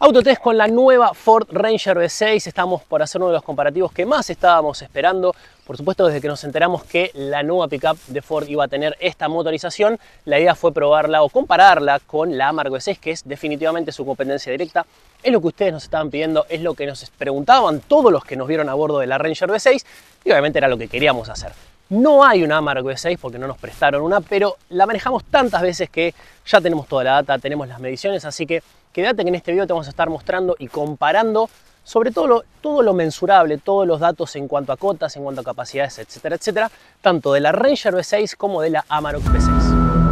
Autotest con la nueva Ford Ranger V6, estamos por hacer uno de los comparativos que más estábamos esperando. Por supuesto, desde que nos enteramos que la nueva pickup de Ford iba a tener esta motorización, la idea fue probarla o compararla con la Amargo V6, que es definitivamente su competencia directa. Es lo que ustedes nos estaban pidiendo, es lo que nos preguntaban todos los que nos vieron a bordo de la Ranger V6 y obviamente era lo que queríamos hacer. No hay una Amargo V6 porque no nos prestaron una, pero la manejamos tantas veces que ya tenemos toda la data, tenemos las mediciones, así que Quédate que en este video te vamos a estar mostrando y comparando sobre todo todo lo mensurable, todos los datos en cuanto a cotas, en cuanto a capacidades, etcétera, etcétera, tanto de la Ranger V6 como de la Amarok V6.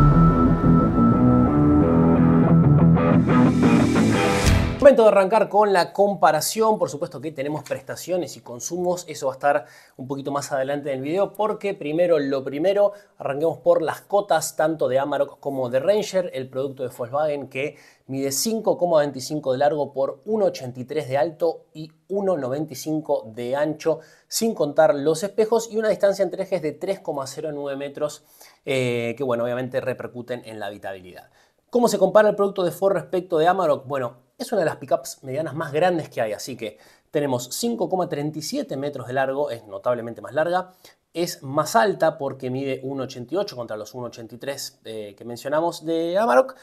Momento de arrancar con la comparación, por supuesto que tenemos prestaciones y consumos, eso va a estar un poquito más adelante en el video porque primero lo primero, arranquemos por las cotas tanto de Amarok como de Ranger, el producto de Volkswagen que mide 5,25 de largo por 1,83 de alto y 1,95 de ancho, sin contar los espejos y una distancia entre ejes de 3,09 metros eh, que bueno, obviamente repercuten en la habitabilidad. ¿Cómo se compara el producto de Ford respecto de Amarok? Bueno, es una de las pickups medianas más grandes que hay, así que tenemos 5,37 metros de largo, es notablemente más larga, es más alta porque mide 1,88 contra los 1,83 eh, que mencionamos de Amarok,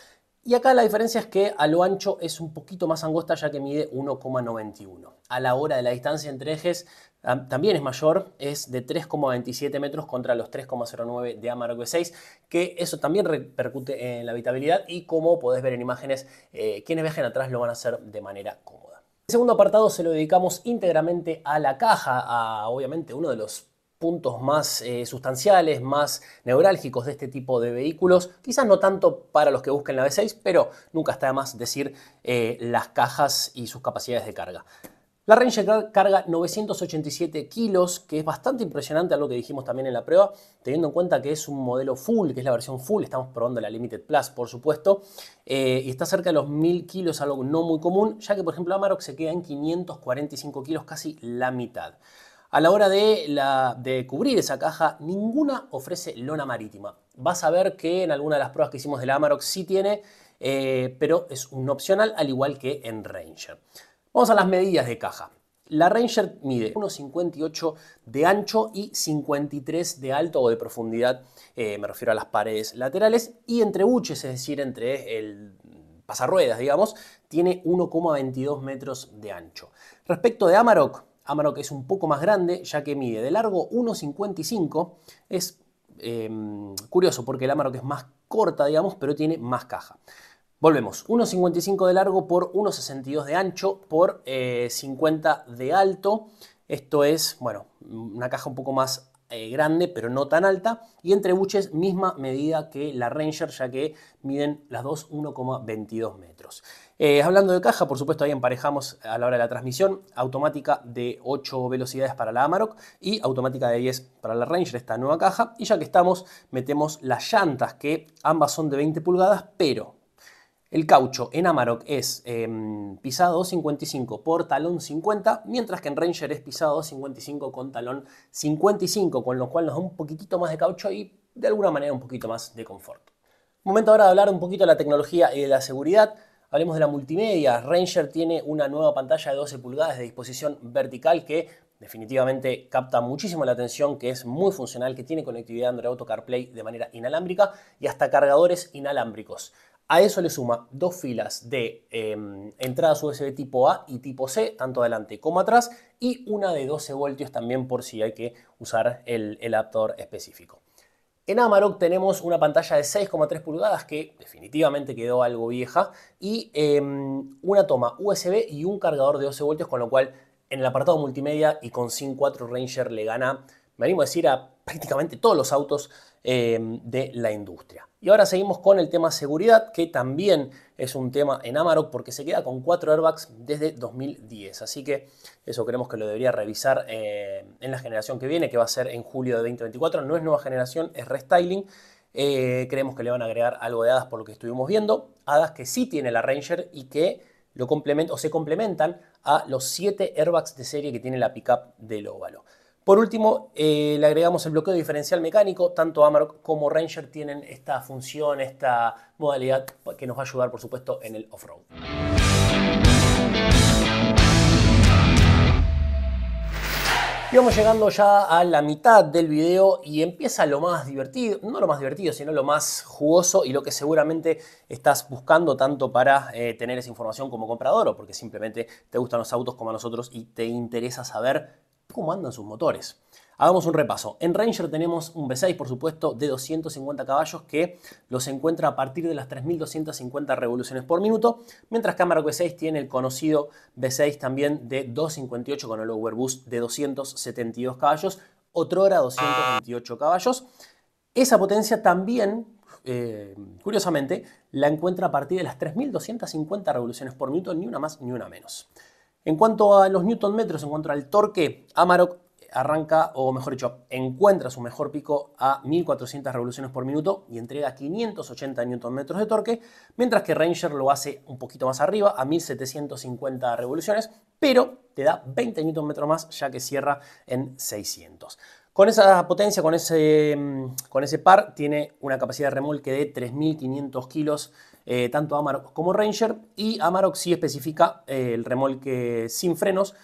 y acá la diferencia es que a lo ancho es un poquito más angosta ya que mide 1,91. A la hora de la distancia entre ejes también es mayor, es de 3,27 metros contra los 3,09 de Amarok V6, que eso también repercute en la habitabilidad y como podés ver en imágenes, eh, quienes viajen atrás lo van a hacer de manera cómoda. El segundo apartado se lo dedicamos íntegramente a la caja, a obviamente uno de los puntos más eh, sustanciales, más neurálgicos de este tipo de vehículos. Quizás no tanto para los que busquen la V6, pero nunca está de más decir eh, las cajas y sus capacidades de carga. La Ranger carga 987 kilos, que es bastante impresionante, algo que dijimos también en la prueba, teniendo en cuenta que es un modelo full, que es la versión full, estamos probando la Limited Plus, por supuesto, eh, y está cerca de los 1000 kilos, algo no muy común, ya que por ejemplo Amarok se queda en 545 kilos, casi la mitad. A la hora de, cubrir esa caja, ninguna ofrece lona marítima. Vas a ver que en alguna de las pruebas que hicimos de la Amarok sí tiene, eh, pero es un opcional, al igual que en Ranger. Vamos a las medidas de caja. La Ranger mide 1,58 de ancho y 53 de alto o de profundidad, eh, me refiero a las paredes laterales, y entre buches, es decir, entre el pasarruedas, digamos, tiene 1,22 metros de ancho. Respecto de Amarok, Amarok es un poco más grande, ya que mide de largo 1,55, es em, curioso porque el Amarok es más corta, digamos, pero tiene más caja. Volvemos, 1,55 de largo por 1,62 de ancho por 50 eh, de alto. Esto es, bueno, una caja un poco más eh, grande, pero no tan alta. Y entre buches, misma medida que la Ranger, ya que miden las dos 1,22 metros. Eh, hablando de caja, por supuesto, ahí emparejamos a la hora de la transmisión. Automática de 8 velocidades para la Amarok y automática de 10 para la Ranger, esta nueva caja. Y ya que estamos, metemos las llantas, que ambas son de 20 pulgadas, pero el caucho en Amarok es em, pisado 55 por talón 50, mientras que en Ranger es pisado 55 con talón 55, con lo cual nos da un poquitito más de caucho y de alguna manera un poquito más de confort. Momento ahora de hablar un poquito de la tecnología y de la seguridad. Hablemos de la multimedia. Ranger tiene una nueva pantalla de 12 pulgadas de disposición vertical que definitivamente capta muchísimo la atención, que es muy funcional, que tiene conectividad Android Auto CarPlay de manera inalámbrica y hasta cargadores inalámbricos. A eso le suma dos filas de em, entradas USB tipo A y tipo C, tanto adelante como atrás, y una de 12 voltios también por si hay que usar el, el adaptador específico. En Amarok tenemos una pantalla de 6,3 pulgadas que definitivamente quedó algo vieja y em, una toma USB y un cargador de 12 voltios, con lo cual en el apartado multimedia y con SIM 4 Ranger le gana me animo a decir, a prácticamente todos los autos em, de la industria. Y ahora seguimos con el tema seguridad, que también es un tema en Amarok porque se queda con cuatro airbags desde 2010. Así que eso creemos que lo debería revisar em, en la generación que viene, que va a ser en julio de 2024. No es nueva generación, es restyling. Eh, creemos que le van a agregar algo de hadas por lo que estuvimos viendo. Hadas que sí tiene la Ranger y que lo o se complementan a los siete airbags de serie que tiene la pickup del óvalo. Por último, eh, le agregamos el bloqueo diferencial mecánico. Tanto Amarok como Ranger tienen esta función, esta modalidad que nos va a ayudar, por supuesto, en el off-road. Y vamos llegando ya a la mitad del video y empieza lo más divertido, no lo más divertido, sino lo más jugoso y lo que seguramente estás buscando tanto para eh, tener esa información como comprador o porque simplemente te gustan los autos como a nosotros y te interesa saber cómo andan sus motores. Hagamos un repaso. En Ranger tenemos un V6, por supuesto, de 250 caballos que los encuentra a partir de las 3.250 revoluciones por minuto, mientras Camaro V6 tiene el conocido V6 también de 258 con el overboost de 272 caballos, otrora 228 caballos. Esa potencia también, eh, curiosamente, la encuentra a partir de las 3.250 revoluciones por minuto, ni una más ni una menos. En cuanto a los newton metros, en cuanto al torque, Amarok arranca, o mejor dicho, encuentra su mejor pico a 1400 revoluciones por minuto y entrega 580 newton metros de torque, mientras que Ranger lo hace un poquito más arriba, a 1750 revoluciones, pero te da 20 metros más ya que cierra en 600. Con esa potencia, con ese, mm, con ese par, tiene una capacidad de remolque de 3500 kilos eh, tanto Amarok como Ranger, y Amarok sí especifica eh, el remolque sin frenos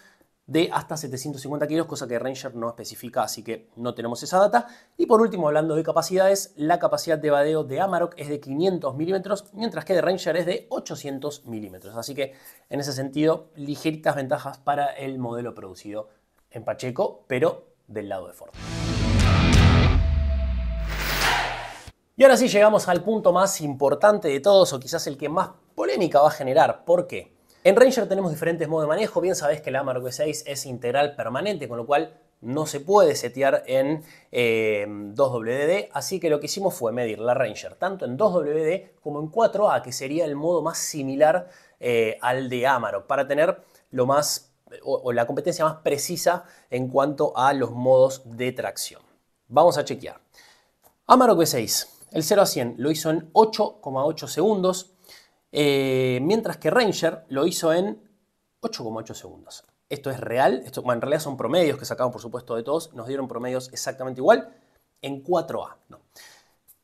de hasta 750 kilos, cosa que Ranger no especifica, así que no tenemos esa data. Y por último, hablando de capacidades, la capacidad de vadeo de Amarok es de 500 milímetros, mientras que de Ranger es de 800 milímetros. Así que en ese sentido, ligeritas ventajas para el modelo producido en Pacheco, pero del lado de Ford. Y ahora sí llegamos al punto más importante de todos, o quizás el que más polémica va a generar. ¿Por qué? En Ranger tenemos diferentes modos de manejo. Bien sabés que la Amarok 6 e es integral permanente, con lo cual no se puede setear en 2WD, eh, así que lo que hicimos fue medir la Ranger tanto en 2WD como en 4A, que sería el modo más similar eh, al de Amarok, para tener lo más, o, la competencia más precisa en cuanto a los modos de tracción. Vamos a chequear. Amarok V6 e el 0 a 100 lo hizo en 8,8 segundos, eh, mientras que Ranger lo hizo en 8,8 segundos. Esto es real, esto, en realidad son promedios que sacamos por supuesto de todos, nos dieron promedios exactamente igual en 4A. No.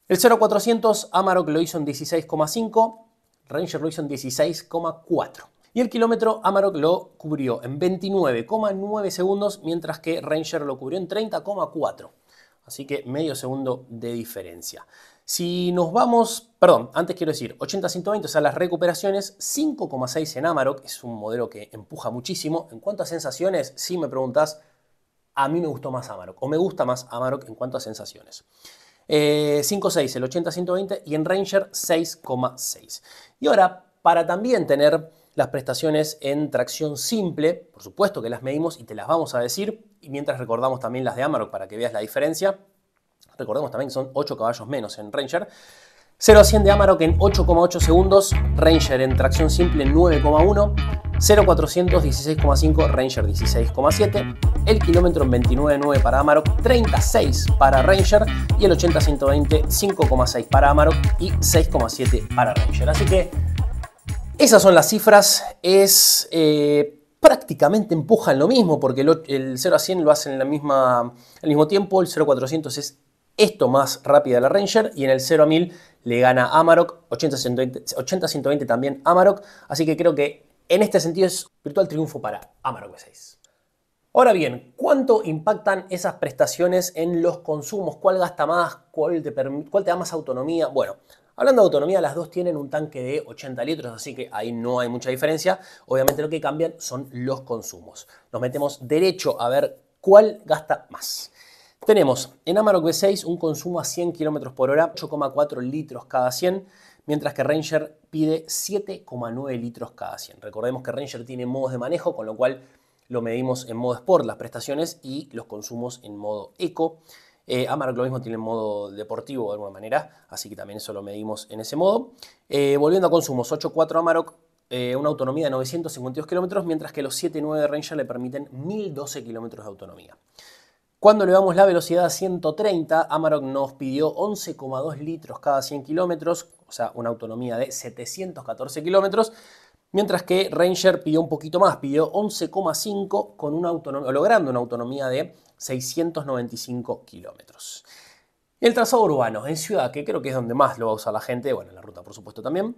El 0400 Amarok lo hizo en 16,5, Ranger lo hizo en 16,4. Y el kilómetro Amarok lo cubrió en 29,9 segundos, mientras que Ranger lo cubrió en 30,4. Así que medio segundo de diferencia. Si nos vamos, perdón, antes quiero decir, 80-120, o sea, las recuperaciones, 5,6 en Amarok, es un modelo que empuja muchísimo. En cuanto a sensaciones, si me preguntas, a mí me gustó más Amarok, o me gusta más Amarok en cuanto a sensaciones. 5,6 eh, el 80-120 y en Ranger 6,6. Y ahora, para también tener las prestaciones en tracción simple, por supuesto que las medimos y te las vamos a decir, y mientras recordamos también las de Amarok para que veas la diferencia, Recordemos también que son 8 caballos menos en Ranger. 0 a 100 de Amarok en 8,8 segundos, Ranger en tracción simple 9,1, 0 400 16,5, Ranger 16,7, el kilómetro en 29,9 para Amarok, 36 para Ranger y el 80-120 5,6 para Amarok y 6,7 para Ranger. Así que esas son las cifras, es eh, prácticamente empujan lo mismo porque el, 0 a 100 lo hacen en la misma, al mismo tiempo, el 0 400 es esto más rápida la Ranger y en el 0 a 1000 le gana Amarok, 80-120 también Amarok, así que creo que en este sentido es virtual triunfo para Amarok V6. Ahora bien, ¿cuánto impactan esas prestaciones en los consumos? ¿Cuál gasta más? ¿Cuál te, cuál te da más autonomía? Bueno, Hablando de autonomía, las dos tienen un tanque de 80 litros, así que ahí no hay mucha diferencia. Obviamente lo que cambian son los consumos. Nos metemos derecho a ver cuál gasta más. Tenemos en Amarok V6 un consumo a 100 km por hora, 8,4 litros cada 100, mientras que Ranger pide 7,9 litros cada 100. Recordemos que Ranger tiene modos de manejo, con lo cual lo medimos en modo Sport, las prestaciones y los consumos en modo Eco. Eh, Amarok lo mismo tiene en modo deportivo de alguna manera, así que también eso lo medimos en ese modo. Eh, volviendo a consumos, 8.4 Amarok, eh, una autonomía de 952 km, mientras que los 7.9 de Ranger le permiten 1.012 km de autonomía. Cuando le elevamos la velocidad a 130, Amarok nos pidió 11,2 litros cada 100 kilómetros, o sea, una autonomía de 714 kilómetros, mientras que Ranger pidió un poquito más, pidió 11,5 con una logrando una autonomía de 695 kilómetros. El trazado urbano en ciudad, que creo que es donde más lo va a usar la gente, bueno, en la ruta por supuesto también.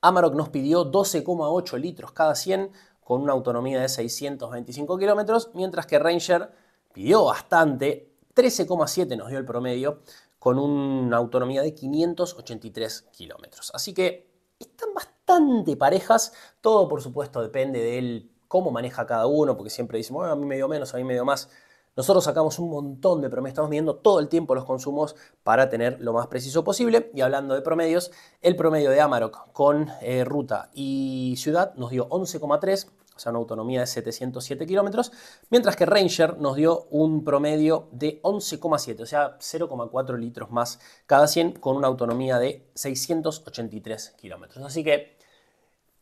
Amarok nos pidió 12,8 litros cada 100 con una autonomía de 625 kilómetros, mientras que Ranger pidió bastante, 13,7 nos dio el promedio, con una autonomía de 583 kilómetros. Así que están bastante parejas, todo por supuesto depende de cómo maneja cada uno, porque siempre decimos a mí medio menos, a mí medio más. Nosotros sacamos un montón de promedios, estamos midiendo todo el tiempo los consumos para tener lo más preciso posible. Y hablando de promedios, el promedio de Amarok con eh, ruta y ciudad nos dio 11,3, sea, una autonomía de 707 kilómetros, mientras que Ranger nos dio un promedio de 11,7, o sea, 0,4 litros más cada 100 con una autonomía de 683 kilómetros. Así que,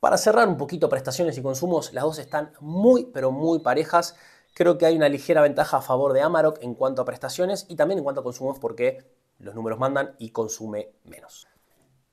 para cerrar un poquito prestaciones y consumos, las dos están muy, pero muy parejas. Creo que hay una ligera ventaja a favor de Amarok en cuanto a prestaciones y también en cuanto a consumos porque los números mandan y consume menos.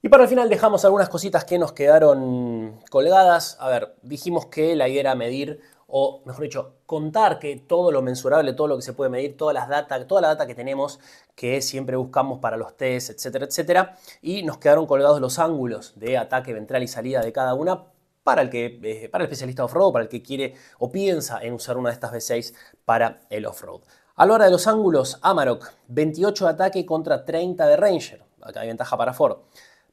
Y para el final dejamos algunas cositas que nos quedaron colgadas. A ver, dijimos que la idea era medir o mejor dicho, contar que todo lo mensurable, todo lo que se puede medir, todas las toda la data que tenemos, que siempre buscamos para los test, etcétera, etcétera, y nos quedaron colgados los ángulos de ataque ventral y salida de cada una para el, que, eh, para el especialista off-road, para el que quiere o piensa en usar una de estas V6 para el off-road. A la hora de los ángulos, Amarok, 28 de ataque contra 30 de Ranger, acá hay ventaja para Ford.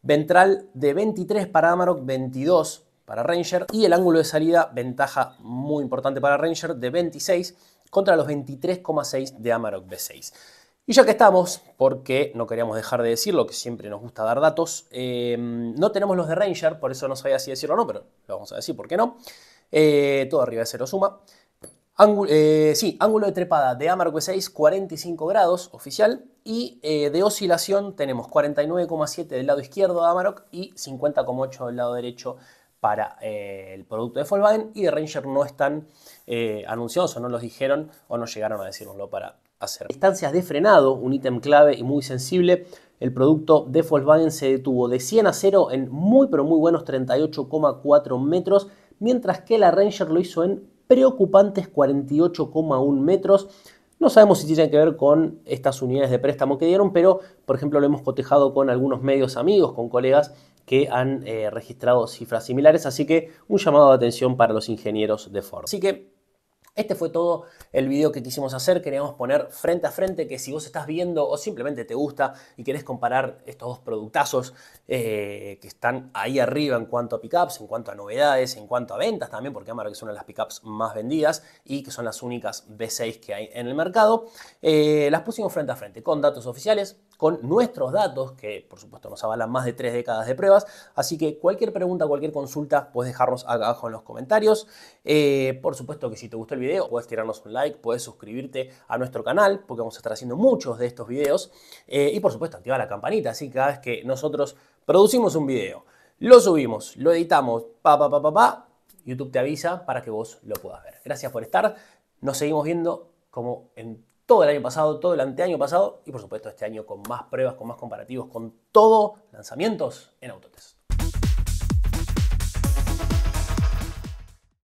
Ventral de 23 para Amarok, 22 para Ranger. Y el ángulo de salida, ventaja muy importante para Ranger, de 26 contra los 23,6 de Amarok B6. Y ya que estamos, porque no queríamos dejar de decirlo, que siempre nos gusta dar datos, eh, no tenemos los de Ranger, por eso no sabía si decirlo o no, pero lo vamos a decir, ¿por qué no? Eh, todo arriba de cero suma. Ángulo, eh, sí, ángulo de trepada de Amarok V6 45 grados oficial y eh, de oscilación tenemos 49,7 del lado izquierdo de Amarok y 50,8 del lado derecho para eh, el producto de Volkswagen y de Ranger no están anunciados o no los dijeron o no llegaron a decirnoslo para hacer. Distancias de frenado, un ítem clave y muy sensible. El producto de Volkswagen se detuvo de 100 a 0 en muy pero muy buenos 38,4 metros, mientras que la Ranger lo hizo en preocupantes 48,1 metros. No sabemos si tienen que ver con estas unidades de préstamo que dieron, pero por ejemplo lo hemos cotejado con algunos medios amigos, con colegas que han eh, registrado cifras similares, así que un llamado de atención para los ingenieros de Ford. Así que este fue todo el video que quisimos hacer. Queríamos poner frente a frente que si vos estás viendo o simplemente te gusta y querés comparar estos dos productazos eh, que están ahí arriba en cuanto a pickups, en cuanto a novedades, en cuanto a ventas también, porque Amarok es una de las pickups más vendidas y que son las únicas b 6 que hay en el mercado, eh, las pusimos frente a frente con datos oficiales, con nuestros datos, que por supuesto nos avalan más de tres décadas de pruebas. Así que cualquier pregunta, cualquier consulta, puedes dejarnos acá abajo en los comentarios. Eh, por supuesto que si te gustó el video, puedes tirarnos un like, puedes suscribirte a nuestro canal, porque vamos a estar haciendo muchos de estos videos. Eh, y por supuesto, activa la campanita, así cada vez que nosotros producimos un video, lo subimos, lo editamos, pa, pa, YouTube te avisa para que vos lo puedas ver. Gracias por estar. Nos seguimos viendo como en todo el año pasado, todo el anteaño pasado y por supuesto este año con más pruebas, con más comparativos, con todo lanzamientos en Autotest.